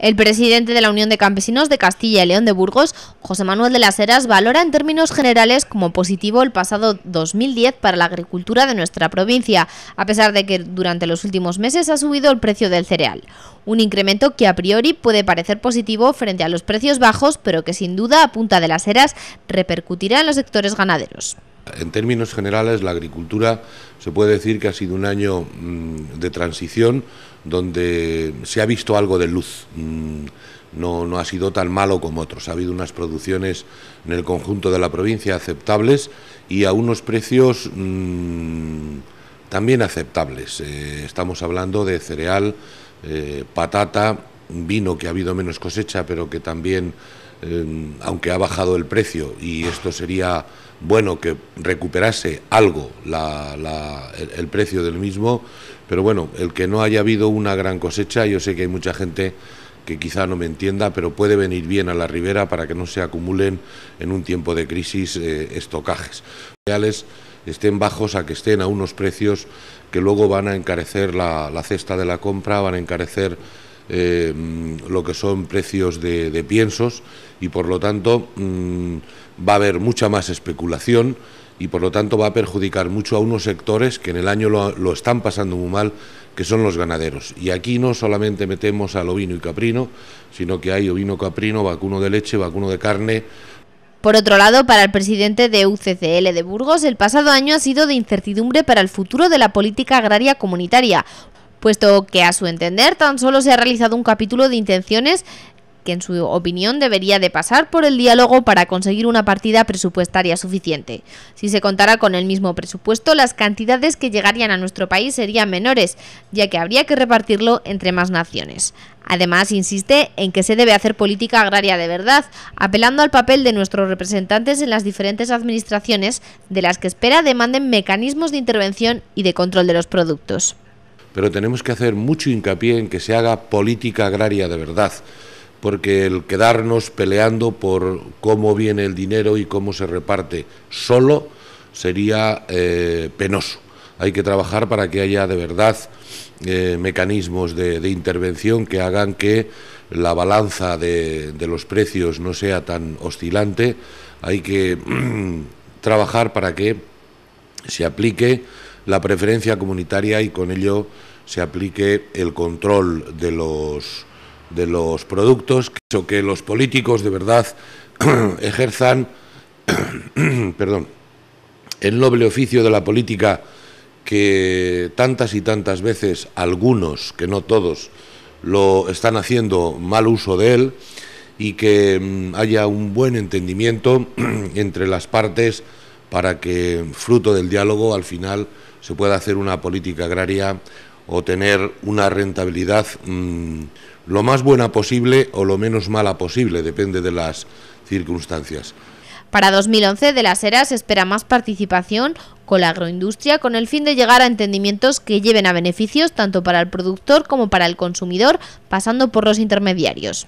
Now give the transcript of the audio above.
El presidente de la Unión de Campesinos de Castilla y León de Burgos, José Manuel de las Heras, valora en términos generales como positivo el pasado 2010 para la agricultura de nuestra provincia, a pesar de que durante los últimos meses ha subido el precio del cereal. Un incremento que a priori puede parecer positivo frente a los precios bajos, pero que sin duda, a punta de las Heras, repercutirá en los sectores ganaderos. En términos generales, la agricultura se puede decir que ha sido un año mm, de transición donde se ha visto algo de luz. Mm, no, ha sido tan malo como otros. Ha habido unas producciones en el conjunto de la provincia aceptables y a unos precios mm, también aceptables. Eh, estamos hablando de cereal, eh, patata, vino que ha habido menos cosecha, pero que también, em, aunque ha bajado el precio, y esto sería bueno que recuperase algo el, precio del mismo, pero bueno, el que no haya habido una gran cosecha, yo sé que hay mucha gente que quizá no me entienda, pero puede venir bien a la ribera para que no se acumulen en un tiempo de crisis eh, estocajes. Reales estén bajos a que estén a unos precios que luego van a encarecer la, la cesta de la compra, van a encarecer Em, lo que son precios de, piensos y por lo tanto mm, va a haber mucha más especulación y por lo tanto va a perjudicar mucho a unos sectores que en el año lo, lo están pasando muy mal, que son los ganaderos. Y aquí no solamente metemos al ovino y caprino, sino que hay ovino caprino, vacuno de leche, vacuno de carne, por otro lado, para el presidente de UCCL de Burgos, el pasado año ha sido de incertidumbre para el futuro de la política agraria comunitaria, puesto que a su entender tan solo se ha realizado un capítulo de intenciones que en su opinión debería de pasar por el diálogo para conseguir una partida presupuestaria suficiente. Si se contara con el mismo presupuesto, las cantidades que llegarían a nuestro país serían menores, ya que habría que repartirlo entre más naciones. Además, insiste en que se debe hacer política agraria de verdad, apelando al papel de nuestros representantes en las diferentes administraciones, de las que espera demanden mecanismos de intervención y de control de los productos pero tenemos que hacer mucho hincapié en que se haga política agraria de verdad, porque el quedarnos peleando por cómo viene el dinero y cómo se reparte solo sería eh, penoso. Hay que trabajar para que haya de verdad eh, mecanismos de, intervención que hagan que la balanza de los precios no sea tan oscilante. Hay que trabajar para que se aplique la preferencia comunitaria y con ello se aplique el control de los, de los productos, que los políticos de verdad ejerzan perdón, el noble oficio de la política que tantas y tantas veces algunos, que no todos, lo están haciendo mal uso de él y que mm, haya un buen entendimiento entre las partes para que, fruto del diálogo, al final se pueda hacer una política agraria o tener una rentabilidad mm, lo más buena posible o lo menos mala posible, depende de las circunstancias. Para 2011 de las ERAS espera más participación con la agroindustria con el fin de llegar a entendimientos que lleven a beneficios tanto para el productor como para el consumidor, pasando por los intermediarios.